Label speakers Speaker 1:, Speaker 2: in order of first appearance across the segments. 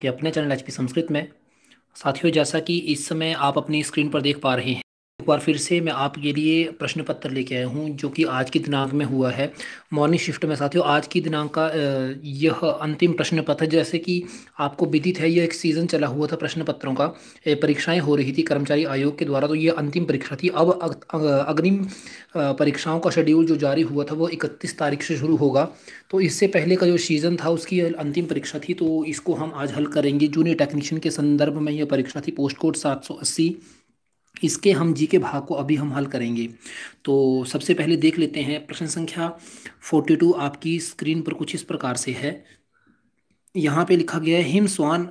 Speaker 1: कि अपने channel H Sanskrit में साथियों जैसा कि इस समय आप अपनी स्क्रीन पर देख पा रहे हैं एक बार फिर से मैं आपके लिए प्रश्न पत्र लेके आया हूँ जो कि आज की दिनांक में हुआ है मॉर्निंग शिफ्ट में साथियों आज की दिनांक का यह अंतिम प्रश्न पत्र जैसे कि आपको विदित है यह एक सीज़न चला हुआ था प्रश्न पत्रों का परीक्षाएं हो रही थी कर्मचारी आयोग के द्वारा तो यह अंतिम परीक्षा थी अब अग्रिम परीक्षाओं का शेड्यूल जो जारी हुआ था वो इकतीस तारीख से शुरू होगा तो इससे पहले का जो सीज़न था उसकी अंतिम परीक्षा थी तो इसको हम आज हल करेंगे जूनियर टेक्नीशियन के संदर्भ में यह परीक्षा थी पोस्ट कोड सात सौ अस्सी इसके हम जी के भाग को अभी हम हल करेंगे तो सबसे पहले देख लेते हैं प्रश्न संख्या 42 आपकी स्क्रीन पर कुछ इस प्रकार से है यहाँ पे लिखा गया है हिमस्वान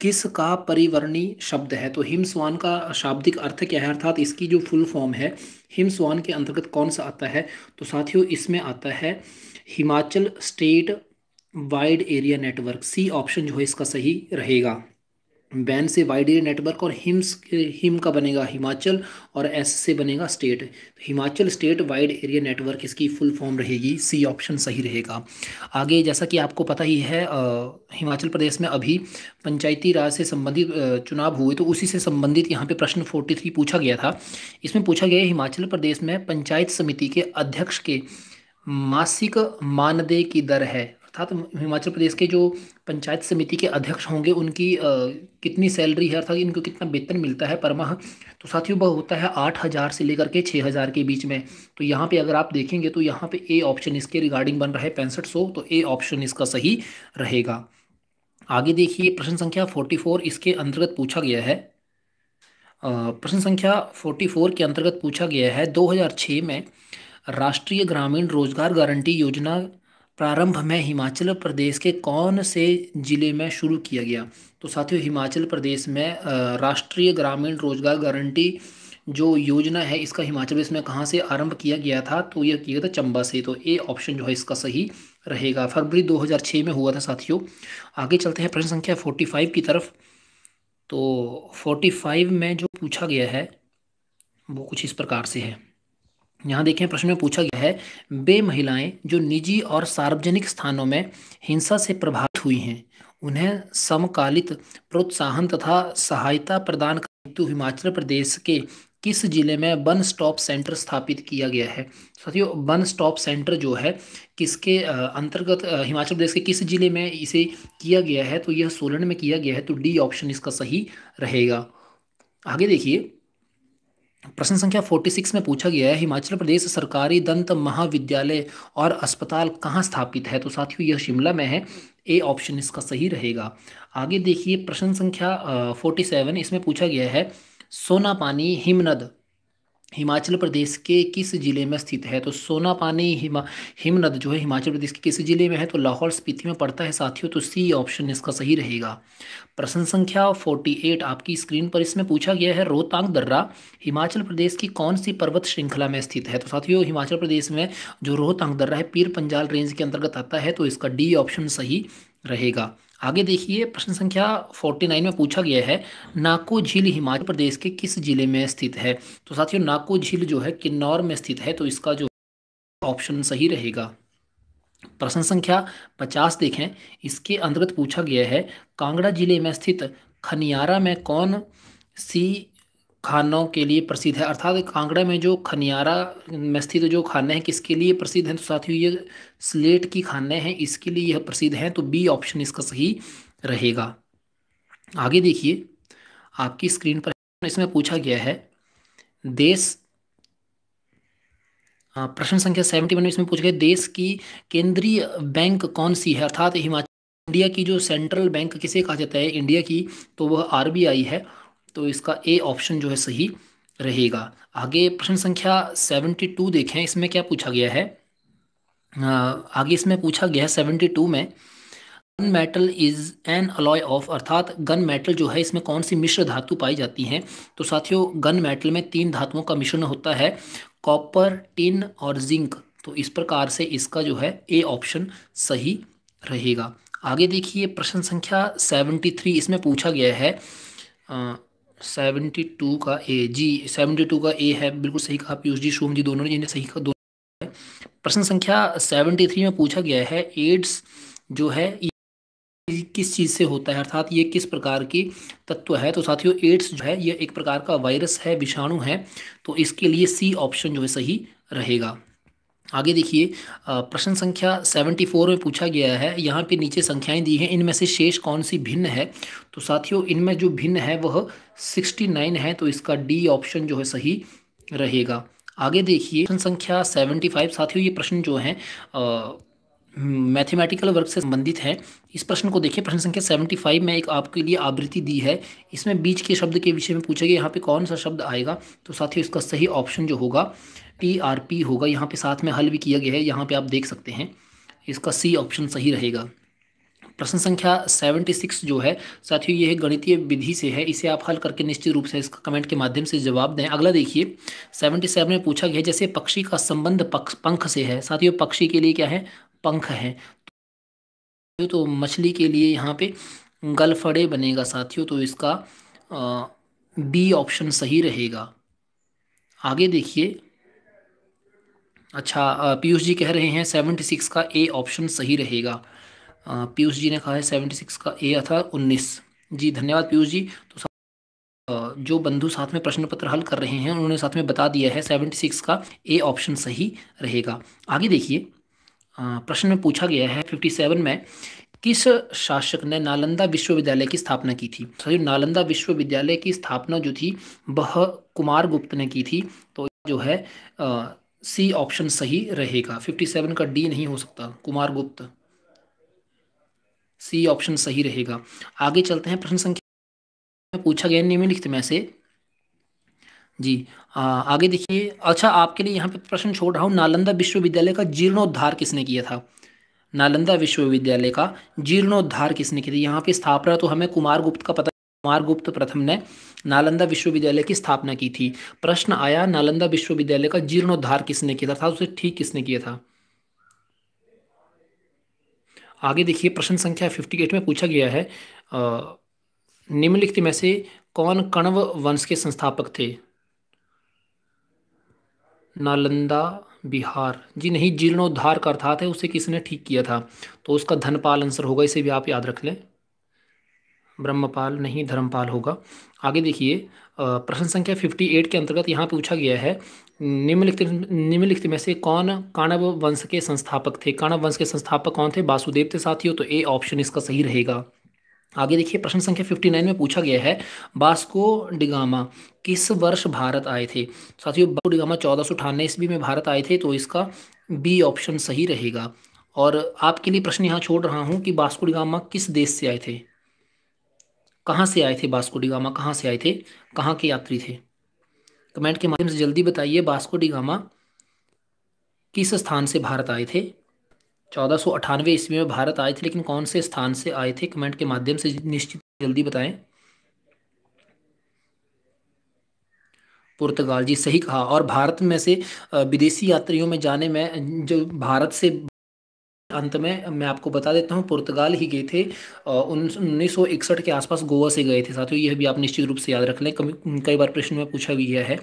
Speaker 1: किस का परिवर्णी शब्द है तो हिमस्वान का शाब्दिक अर्थ क्या है अर्थात इसकी जो फुल फॉर्म है हिमस्वान के अंतर्गत कौन सा आता है तो साथियों इसमें आता है Himachal state wide area network C option जो है इसका सही रहेगा बैन से एरिया नेटवर्क और हिम्स हिम का बनेगा हिमाचल और एस से बनेगा स्टेट तो Himachal state wide area network इसकी फुल फॉर्म रहेगी सी ऑप्शन सही रहेगा आगे जैसा कि आपको पता ही है आ, हिमाचल प्रदेश में अभी पंचायती राज से संबंधित चुनाव हुए तो उसी से संबंधित यहाँ पे प्रश्न 43 पूछा गया था इसमें पूछा गया हिमाचल प्रदेश में पंचायत समिति के अध्यक्ष के मासिक मानदेय की दर है अर्थात हिमाचल प्रदेश के जो पंचायत समिति के अध्यक्ष होंगे उनकी आ, कितनी सैलरी है अर्थात इनको कितना वेतन मिलता है पर माह तो साथियों वह होता है आठ हज़ार से लेकर के छः हज़ार के बीच में तो यहाँ पे अगर आप देखेंगे तो यहाँ पे ए ऑप्शन इसके रिगार्डिंग बन रहा है पैंसठ सौ तो ए ऑप्शन इसका सही रहेगा आगे देखिए प्रश्न संख्या फोर्टी फोर इसके अंतर्गत पूछा गया है प्रश्न संख्या फोर के अंतर्गत पूछा गया है छः में राष्ट्रीय ग्रामीण रोजगार गारंटी योजना प्रारंभ में हिमाचल प्रदेश के कौन से ज़िले में शुरू किया गया तो साथियों हिमाचल प्रदेश में राष्ट्रीय ग्रामीण रोजगार गारंटी जो योजना है इसका हिमाचल प्रदेश में कहाँ से आरंभ किया गया था तो यह किया था चंबा से तो ए ऑप्शन जो है इसका सही रहेगा फरवरी 2006 में हुआ था साथियों आगे चलते हैं प्रश्न संख्या 45 की तरफ तो 45 में जो पूछा गया है वो कुछ इस प्रकार से है यहाँ देखें प्रश्न में पूछा गया है वे महिलाएं जो निजी और सार्वजनिक स्थानों में हिंसा से प्रभावित हुई हैं उन्हें समकालित प्रोत्साहन तथा सहायता प्रदान हेतु हिमाचल प्रदेश के किस ज़िले में वन स्टॉप सेंटर स्थापित किया गया है साथियों वन स्टॉप सेंटर जो है किसके अंतर्गत हिमाचल प्रदेश के किस ज़िले में इसे किया गया है तो यह सोलन में किया गया है तो डी ऑप्शन इसका सही रहेगा आगे देखिए प्रश्न संख्या 46 में पूछा गया है हिमाचल प्रदेश सरकारी दंत महाविद्यालय और अस्पताल कहाँ स्थापित है तो साथियों यह शिमला में है ए ऑप्शन इसका सही रहेगा आगे देखिए प्रश्न संख्या 47 इसमें पूछा गया है सोना पानी हिमनद हिमाचल प्रदेश के किस ज़िले में स्थित है तो सोनापानी हिमा हिमनद जो है हिमाचल प्रदेश के किस ज़िले में है तो लाहौल स्पीति में पड़ता है साथियों तो सी ऑप्शन इसका सही रहेगा प्रश्न संख्या 48 आपकी स्क्रीन पर इसमें पूछा गया है रोहतांग दर्रा हिमाचल प्रदेश की कौन सी पर्वत श्रृंखला में स्थित है तो साथियों हिमाचल प्रदेश में जो रोहतांग दर्रा है पीर पंजाल रेंज के अंतर्गत आता है तो इसका डी ऑप्शन सही रहेगा आगे देखिए प्रश्न संख्या 49 में पूछा गया है नाको झील हिमाचल प्रदेश के किस जिले में स्थित है तो साथियों नाको झील जो है किन्नौर में स्थित है तो इसका जो ऑप्शन सही रहेगा प्रश्न संख्या 50 देखें इसके अंतर्गत पूछा गया है कांगड़ा जिले में स्थित खनियारा में कौन सी खानों के लिए प्रसिद्ध है अर्थात कांगड़ा में जो खनियारा में स्थित जो खाने हैं किसके लिए प्रसिद्ध हैं तो साथियों ये स्लेट की खाने हैं इसके लिए यह प्रसिद्ध हैं तो बी ऑप्शन इसका सही रहेगा आगे देखिए आपकी स्क्रीन पर इसमें पूछा गया है देश प्रश्न संख्या सेवेंटी वन में इसमें पूछ गया देश की केंद्रीय बैंक कौन सी है अर्थात हिमाचल इंडिया की जो सेंट्रल बैंक किसे कहा जाता है इंडिया की तो वह आरबीआई है तो इसका ए ऑप्शन जो है सही रहेगा आगे प्रश्न संख्या सेवेंटी टू देखें इसमें क्या पूछा गया है आगे इसमें पूछा गया है सेवेंटी टू में gun metal is an alloy of अर्थात गन मेटल जो है इसमें कौन सी मिश्र धातु पाई जाती हैं तो साथियों गन मेटल में तीन धातुओं का मिश्रण होता है कॉपर टिन और जिंक तो इस प्रकार से इसका जो है ए ऑप्शन सही रहेगा आगे देखिए प्रश्न संख्या सेवेंटी थ्री इसमें पूछा गया है सेवेंटी टू का ए जी सेवेंटी टू का ए है बिल्कुल सही कहा पीयूष जी शुभम जी दोनों ने जिन्हें सही कहा दोनों प्रश्न संख्या सेवेंटी थ्री में पूछा गया है एड्स जो है किस चीज़ से होता है अर्थात ये किस प्रकार की तत्व है तो साथियों एड्स जो है ये एक प्रकार का वायरस है विषाणु है तो इसके लिए सी ऑप्शन जो है सही रहेगा आगे देखिए प्रश्न संख्या 74 में पूछा गया है यहाँ पे नीचे संख्याएं दी हैं इनमें से शेष कौन सी भिन्न है तो साथियों इनमें जो भिन्न है वह 69 है तो इसका डी ऑप्शन जो है सही रहेगा आगे देखिए प्रश्न संख्या 75 साथियों ये प्रश्न जो है मैथमेटिकल वर्क से संबंधित है इस प्रश्न को देखिए प्रश्न संख्या 75 में एक आपके लिए आवृत्ति दी है इसमें बीच के शब्द के विषय में पूछा गया यहाँ पे कौन सा शब्द आएगा तो साथियों इसका सही ऑप्शन जो होगा पी आर पी होगा यहाँ पे साथ में हल भी किया गया है यहाँ पे आप देख सकते हैं इसका सी ऑप्शन सही रहेगा प्रश्न संख्या 76 जो है साथियों यह गणितीय विधि से है इसे आप हल करके निश्चित रूप से इसका कमेंट के माध्यम से जवाब दें अगला देखिए 77 में पूछा गया जैसे पक्षी का संबंध पक्ष पंख से है साथियों पक्षी के लिए क्या है पंख है तो मछली के लिए यहाँ पे गलफड़े बनेगा साथियों तो इसका बी ऑप्शन सही रहेगा आगे देखिए अच्छा पीयूष जी कह रहे हैं सेवेंटी सिक्स का ए ऑप्शन सही रहेगा पीयूष जी ने कहा है सेवेंटी सिक्स का ए था उन्नीस जी धन्यवाद पीयूष जी तो जो बंधु साथ में प्रश्न पत्र हल कर रहे हैं उन्होंने साथ में बता दिया है सेवेंटी सिक्स का ए ऑप्शन सही रहेगा आगे देखिए प्रश्न में पूछा गया है फिफ्टी सेवन में किस शासक ने नालंदा विश्वविद्यालय की स्थापना की थी सर नालंदा विश्वविद्यालय की स्थापना जो थी वह कुमार गुप्त ने की थी तो जो है सी ऑप्शन सही रहेगा फिफ्टी सेवन का डी नहीं हो सकता कुमार गुप्त सी ऑप्शन सही रहेगा आगे चलते हैं प्रश्न संख्या में पूछा गया निम्नलिखित में से जी आ, आगे देखिए अच्छा आपके लिए यहाँ पे प्रश्न छोड़ रहा हूँ नालंदा विश्वविद्यालय का जीर्णोद्धार किसने किया था नालंदा विश्वविद्यालय का जीर्णोद्धार किसने किया था यहाँ पे स्थापना तो हमें कुमार गुप्त का पता कुमार गुप्त प्रथम ने नालंदा विश्वविद्यालय की स्थापना की थी प्रश्न आया नालंदा विश्वविद्यालय का जीर्णोद्धार किसने किया था उसे ठीक किसने किया था आगे देखिए प्रश्न संख्या फिफ्टी एट में पूछा गया है निम्नलिखित में से कौन कण्व वंश के संस्थापक थे नालंदा बिहार जी नहीं जीर्णोद्धार का अर्थात है उसे किसने ठीक किया था तो उसका धनपाल आंसर होगा इसे भी आप याद रख लें ब्रह्मपाल नहीं धर्मपाल होगा आगे देखिए प्रश्न संख्या 58 के अंतर्गत यहाँ पूछा गया है निम्नलिखित निम्नलिखित में से कौन काणव वंश के संस्थापक थे काणव वंश के संस्थापक कौन थे वासुदेव थे साथियों तो ए ऑप्शन इसका सही रहेगा आगे देखिए प्रश्न संख्या 59 में पूछा गया है बास्को डिगामा किस वर्ष भारत आए थे साथियों बास्को डिगामा चौदह सौ अठानवे ईस्वी में भारत आए थे तो इसका बी ऑप्शन सही रहेगा और आपके लिए प्रश्न यहाँ छोड़ रहा हूँ कि बास्को डिगामा किस देश से आए थे कहाँ से आए थे बास्को डिगामा कहाँ से आए थे कहाँ के यात्री थे कमेंट के माध्यम से जल्दी बताइए बास्को डिगामा किस स्थान से भारत आए थे चौदह सौ अठानवे ईस्वी में भारत आए थे लेकिन कौन से स्थान से आए थे कमेंट के माध्यम से निश्चित जल्दी बताएं पुर्तगाल जी सही कहा और भारत में से विदेशी यात्रियों में जाने में जो भारत से अंत में मैं आपको बता देता हूँ पुर्तगाल ही गए थे उन्नीस के आसपास गोवा से गए थे साथियों यह भी आप निश्चित रूप से याद रख लें कई बार प्रश्न में पूछा भी गया है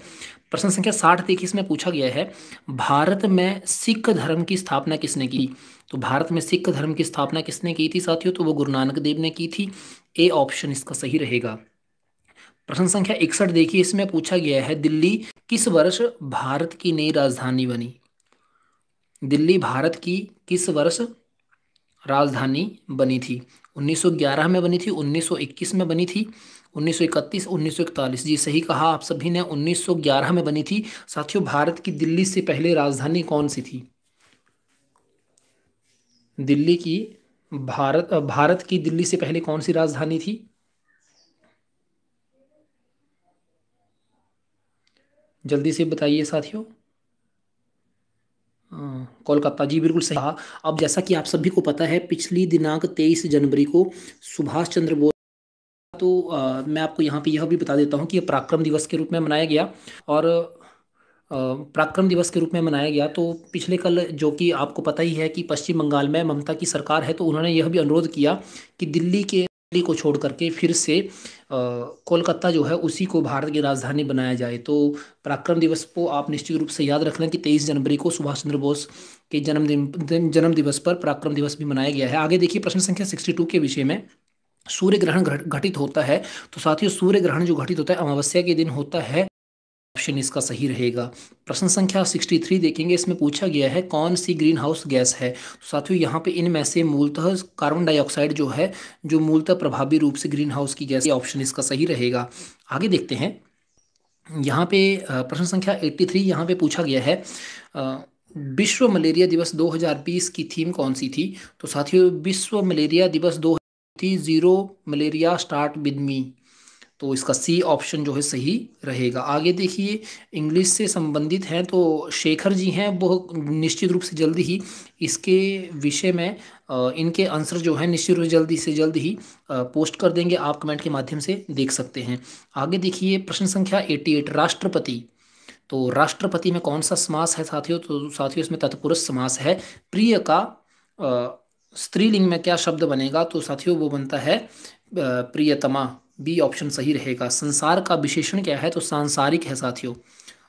Speaker 1: प्रश्न संख्या साठ देखिए इसमें पूछा गया है भारत में सिख धर्म की स्थापना किसने की तो भारत में सिख धर्म की स्थापना किसने की थी साथियों तो वो गुरु नानक देव ने की थी ए ऑप्शन इसका सही रहेगा प्रश्न संख्या इकसठ देखिए इसमें पूछा गया है दिल्ली किस वर्ष भारत की नई राजधानी बनी दिल्ली भारत की किस वर्ष राजधानी बनी थी 1911 में बनी थी 1921 में बनी थी 1931 1941 जी सही कहा आप सभी ने 1911 में बनी थी साथियों भारत की दिल्ली से पहले राजधानी कौन सी थी दिल्ली की भारत भारत की दिल्ली से पहले कौन सी राजधानी थी जल्दी से बताइए साथियों हाँ, कोलकाता जी बिल्कुल सही कहा अब जैसा कि आप सभी को पता है पिछली दिनांक तेईस जनवरी को सुभाष चंद्र बोस तो आ, मैं आपको यहाँ पे यह भी बता देता हूँ कि यह पराक्रम दिवस के रूप में मनाया गया और पराक्रम दिवस के रूप में मनाया गया तो पिछले कल जो कि आपको पता ही है कि पश्चिम बंगाल में ममता की सरकार है तो उन्होंने यह भी अनुरोध किया कि दिल्ली के दिल्ली को छोड़ करके फिर से कोलकाता जो है उसी को भारत की राजधानी बनाया जाए तो पराक्रम दिवस को आप निश्चित रूप से याद रखना कि तेईस जनवरी को सुभाष चंद्र बोस के जन्मदिन जन्म दिवस पर पराक्रम दिवस भी मनाया गया है आगे देखिए प्रश्न संख्या सिक्सटी टू के विषय में सूर्य ग्रहण घटित होता है तो साथियों सूर्य ग्रहण जो घटित होता है अमावस्या के दिन होता है ऑप्शन इसका सही रहेगा प्रश्न संख्या 63 देखेंगे इसमें पूछा गया है कौन सी ग्रीन हाउस गैस है तो साथियों यहाँ पे इनमें से मूलतः कार्बन डाइऑक्साइड जो है जो मूलतः प्रभावी रूप से ग्रीन हाउस की गैस ऑप्शन इसका सही रहेगा आगे देखते हैं यहाँ पे प्रश्न संख्या 83 थ्री यहाँ पे पूछा गया है विश्व मलेरिया दिवस 2020 की थीम कौन सी थी तो साथियों विश्व मलेरिया दिवस दो zero malaria start with me तो इसका सी ऑप्शन जो है सही रहेगा आगे देखिए इंग्लिश से संबंधित हैं तो शेखर जी हैं वो निश्चित रूप से जल्दी ही इसके विषय में इनके आंसर जो है निश्चित रूप से जल्दी से जल्द ही पोस्ट कर देंगे आप कमेंट के माध्यम से देख सकते हैं आगे देखिए प्रश्न संख्या एटी एट राष्ट्रपति तो राष्ट्रपति में कौन सा समास है साथियों तो साथियों इसमें तत्पुरुष समास है प्रिय का स्त्रीलिंग में क्या शब्द बनेगा तो साथियों वो बनता है प्रियतमा बी ऑप्शन सही रहेगा संसार का विशेषण क्या है तो सांसारिक है साथियों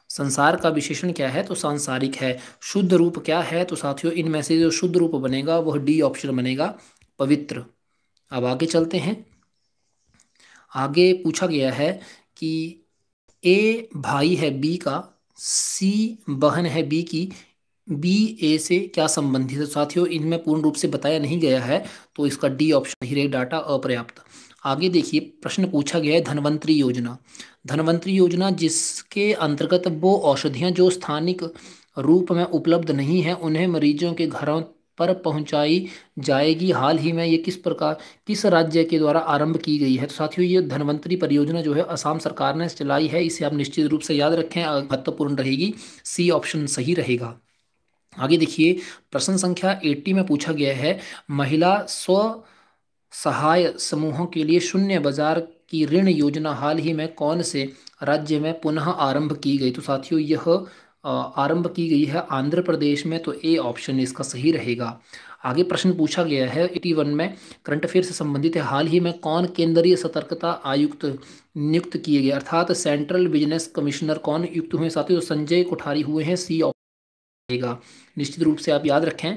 Speaker 1: संसार का विशेषण क्या है तो सांसारिक है शुद्ध रूप क्या है तो साथियों इनमें से जो शुद्ध रूप बनेगा वह डी ऑप्शन बनेगा पवित्र अब आगे चलते हैं आगे पूछा गया है कि ए भाई है बी का सी बहन है बी की बी ए से क्या संबंधित है तो साथियों इनमें पूर्ण रूप से बताया नहीं गया है तो इसका डी ऑप्शन ही डाटा अपर्याप्त आगे देखिए प्रश्न पूछा गया है धनवंतरी योजना धनवंतरी योजना जिसके अंतर्गत वो औषधियाँ जो स्थानिक रूप में उपलब्ध नहीं है उन्हें मरीजों के घरों पर पहुंचाई जाएगी हाल ही में ये किस प्रकार किस राज्य के द्वारा आरंभ की गई है तो साथियों ये धनवंतरी परियोजना जो है असम सरकार ने चलाई है इसे आप निश्चित रूप से याद रखें महत्वपूर्ण रहेगी सी ऑप्शन सही रहेगा आगे देखिए प्रश्न संख्या 80 में पूछा गया है महिला स्व सहाय समूहों के लिए शून्य बाजार की ऋण योजना हाल ही में कौन से राज्य में पुनः आरंभ की गई तो साथियों यह आरंभ की गई है आंध्र प्रदेश में तो ए ऑप्शन इसका सही रहेगा आगे प्रश्न पूछा गया है एटी वन में करंट अफेयर से संबंधित है हाल ही में कौन केंद्रीय सतर्कता आयुक्त नियुक्त किए गए अर्थात सेंट्रल बिजनेस कमिश्नर कौन नियुक्त हुए साथियों संजय कोठारी हुए हैं सी ऑप्शन रहेगा निश्चित रूप से आप याद रखें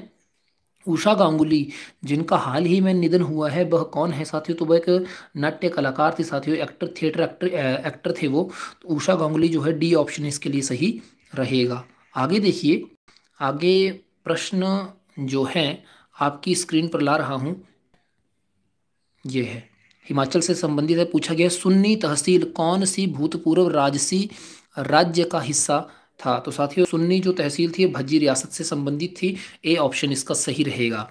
Speaker 1: उषा गांगुली जिनका हाल ही में निधन हुआ है वह कौन है साथियों तो वह एक नाट्य कलाकार थे साथियों एक्टर थिएटर एक्टर एक्टर थे वो तो उषा गांगुली जो है डी ऑप्शन इसके लिए सही रहेगा आगे देखिए आगे प्रश्न जो है आपकी स्क्रीन पर ला रहा हूँ ये है हिमाचल से संबंधित है पूछा गया सुन्नी तहसील कौन सी भूतपूर्व राजसी राज्य का हिस्सा था तो साथियों सुन्नी जो तहसील थी भज्जी रियासत से संबंधित थी ए ऑप्शन इसका सही रहेगा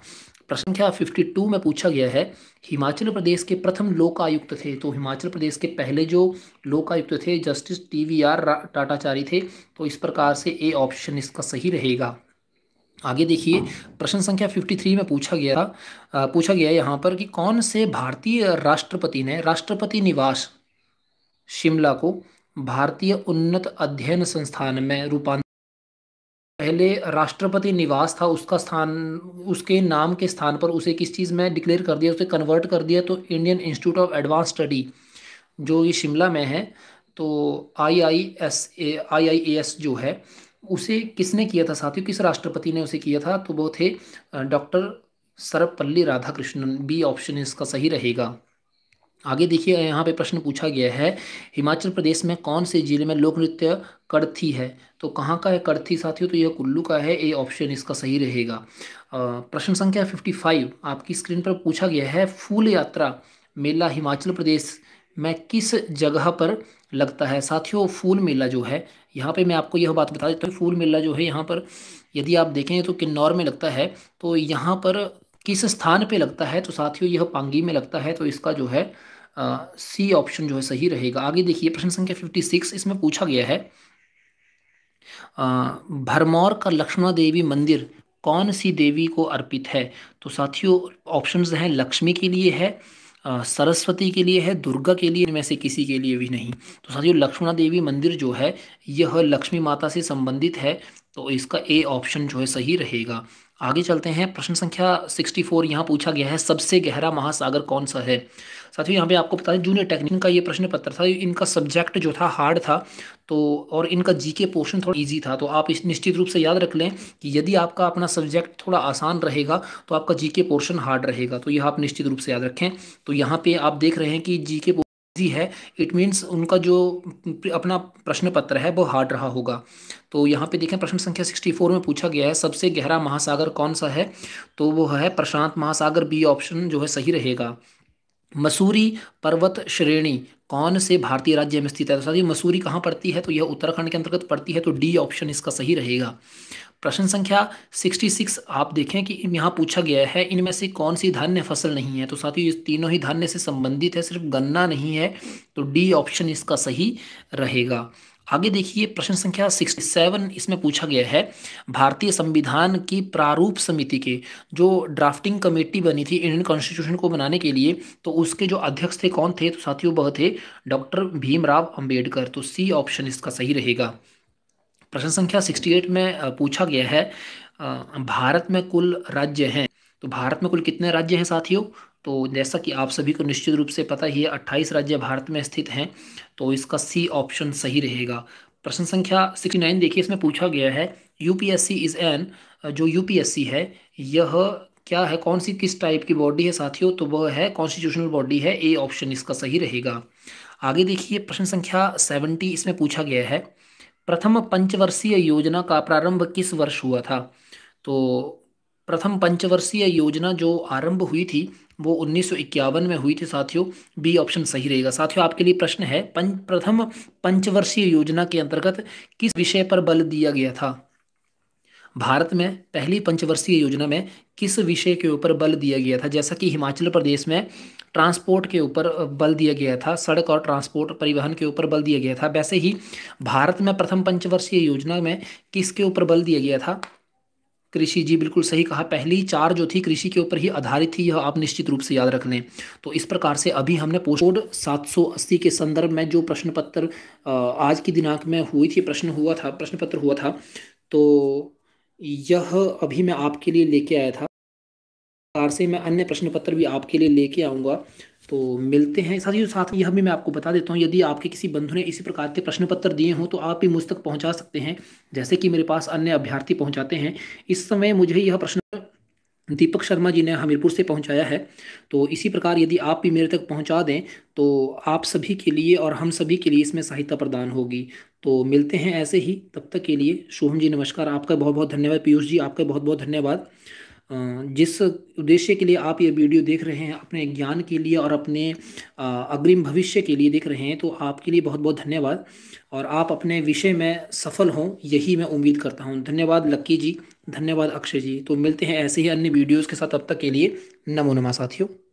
Speaker 1: प्रश्न संख्या 52 में पूछा गया है हिमाचल प्रदेश के प्रथम लोक आयुक्त थे तो हिमाचल प्रदेश के पहले जो लोक आयुक्त थे justice T V R Tatachari थे तो इस प्रकार से ए ऑप्शन इसका सही रहेगा आगे देखिए प्रश्न संख्या 53 में पूछा गया था पूछा गया यहाँ पर कि कौन से भारतीय राष्ट्रपति ने राष्ट्रपति निवास शिमला को भारतीय उन्नत अध्ययन संस्थान में रूपांतर पहले राष्ट्रपति निवास था उसका स्थान उसके नाम के स्थान पर उसे किस चीज़ में डिक्लेयर कर दिया उसे कन्वर्ट कर दिया तो Indian Institute of advance study जो ये शिमला में है तो आई I S A I I A S जो है उसे किसने किया था साथियों किस राष्ट्रपति ने उसे किया था तो वो थे doctor Sarvepalli Radhakrishnan B option इसका सही रहेगा आगे देखिए यहाँ पे प्रश्न पूछा गया है हिमाचल प्रदेश में कौन से जिले में लोक नृत्य करथी है तो कहाँ का है करथी साथियों तो यह कुल्लू का है ए ऑप्शन इसका सही रहेगा प्रश्न संख्या फिफ्टी फाइव आपकी स्क्रीन पर पूछा गया है फूल यात्रा मेला हिमाचल प्रदेश में किस जगह पर लगता है साथियों फूल मेला जो है यहाँ पे मैं आपको यह बात बता देता हूँ फूल मेला जो है यहाँ पर यदि आप देखें तो किन्नौर में लगता है तो यहाँ पर किस स्थान पे लगता है तो साथियों यह पांगी में लगता है तो इसका जो है सी ऑप्शन जो है सही रहेगा आगे देखिए प्रश्न संख्या फिफ्टी सिक्स इसमें पूछा गया है भरमौर का लक्ष्मणा देवी मंदिर कौन सी देवी को अर्पित है तो साथियों ऑप्शंस हैं लक्ष्मी के लिए है सरस्वती के लिए है दुर्गा के लिए इनमें से किसी के लिए भी नहीं तो साथियों लक्ष्मणा देवी मंदिर जो है यह लक्ष्मी माता से संबंधित है तो इसका ए ऑप्शन जो है सही रहेगा आगे चलते हैं प्रश्न संख्या 64 यहाँ पूछा गया है सबसे गहरा महासागर कौन सा है साथियों यहाँ पे आपको बता दें जूनियर टेक्निक का ये प्रश्न पत्र था इनका सब्जेक्ट जो था हार्ड था तो और इनका जीके पोर्शन थोड़ा इजी था तो आप इस निश्चित रूप से याद रख लें कि यदि आपका अपना सब्जेक्ट थोड़ा आसान रहेगा तो आपका जीके पोर्शन हार्ड रहेगा तो यह आप निश्चित रूप से याद रखें तो यहाँ पे आप देख रहे हैं कि जी जी है इट मीन्स उनका जो अपना प्रश्न पत्र है वो हार्ड रहा होगा तो यहाँ पे देखें प्रश्न संख्या 64 में पूछा गया है सबसे गहरा महासागर कौन सा है तो वो है प्रशांत महासागर बी ऑप्शन जो है सही रहेगा मसूरी पर्वत श्रेणी कौन से भारतीय राज्य में स्थित है तो साथियों मसूरी कहाँ पड़ती है तो यह उत्तराखंड के अंतर्गत पड़ती है तो डी ऑप्शन इसका सही रहेगा प्रश्न संख्या 66 आप देखें कि यहाँ पूछा गया है इनमें से कौन सी धान्य फसल नहीं है तो साथियों ये तीनों ही धान्य से संबंधित है सिर्फ गन्ना नहीं है तो डी ऑप्शन इसका सही रहेगा आगे देखिए प्रश्न संख्या सिक्सटी सेवन इसमें पूछा गया है भारतीय संविधान की प्रारूप समिति के जो ड्राफ्टिंग कमेटी बनी थी इंडियन कॉन्स्टिट्यूशन को बनाने के लिए तो उसके जो अध्यक्ष थे कौन थे तो साथियों वह थे डॉक्टर भीमराव अंबेडकर तो सी ऑप्शन इसका सही रहेगा प्रश्न संख्या सिक्सटी एट में पूछा गया है भारत में कुल राज्य हैं तो भारत में कुल कितने राज्य हैं साथियों तो जैसा कि आप सभी को निश्चित रूप से पता ही है अट्ठाईस राज्य भारत में स्थित हैं तो इसका सी ऑप्शन सही रहेगा प्रश्न संख्या सिक्सटी नाइन देखिए इसमें पूछा गया है यूपीएससी इज़ एन जो यूपीएससी है यह क्या है कौन सी किस टाइप की बॉडी है साथियों तो वह है कॉन्स्टिट्यूशनल बॉडी है ए ऑप्शन इसका सही रहेगा आगे देखिए प्रश्न संख्या सेवेंटी इसमें पूछा गया है प्रथम पंचवर्षीय योजना का प्रारंभ किस वर्ष हुआ था तो प्रथम पंचवर्षीय योजना जो आरंभ हुई थी वो उन्नीस में हुई थी साथियों बी ऑप्शन सही रहेगा साथियों आपके लिए प्रश्न है पंच प्रथम पंचवर्षीय योजना के अंतर्गत किस विषय पर बल दिया गया था भारत में पहली पंचवर्षीय योजना में किस विषय के ऊपर बल दिया गया था जैसा कि हिमाचल प्रदेश में ट्रांसपोर्ट के ऊपर बल दिया गया था सड़क और ट्रांसपोर्ट परिवहन के ऊपर बल दिया गया था वैसे ही भारत में प्रथम पंचवर्षीय योजना में किसके ऊपर बल दिया गया था कृषि जी बिल्कुल सही कहा पहली चार जो थी कृषि के ऊपर ही आधारित थी यह आप निश्चित रूप से याद रख लें तो इस प्रकार से अभी हमने सौ 780 के संदर्भ में जो प्रश्न पत्र आज की दिनांक में हुई थी प्रश्न हुआ था प्रश्न पत्र हुआ था तो यह अभी मैं आपके लिए लेके आया था प्रकार से मैं अन्य प्रश्न पत्र भी आपके लिए लेके आऊँगा तो मिलते हैं साथ ही साथ यह भी मैं आपको बता देता हूँ यदि आपके किसी बंधु ने इसी प्रकार के प्रश्न पत्र दिए हों तो आप भी मुझ तक पहुँचा सकते हैं जैसे कि मेरे पास अन्य अभ्यर्थी पहुँचाते हैं इस समय मुझे यह प्रश्न दीपक शर्मा जी ने हमीरपुर से पहुंचाया है तो इसी प्रकार यदि आप भी मेरे तक पहुंचा दें तो आप सभी के लिए और हम सभी के लिए इसमें सहायता प्रदान होगी तो मिलते हैं ऐसे ही तब तक के लिए शुभम जी नमस्कार आपका बहुत बहुत धन्यवाद पीयूष जी आपका बहुत बहुत धन्यवाद जिस उद्देश्य के लिए आप ये वीडियो देख रहे हैं अपने ज्ञान के लिए और अपने अग्रिम भविष्य के लिए देख रहे हैं तो आपके लिए बहुत बहुत धन्यवाद और आप अपने विषय में सफल हों यही मैं उम्मीद करता हूँ धन्यवाद लक्की जी धन्यवाद अक्षय जी तो मिलते हैं ऐसे ही अन्य वीडियोज़ के साथ अब तक के लिए नमो नमा साथियों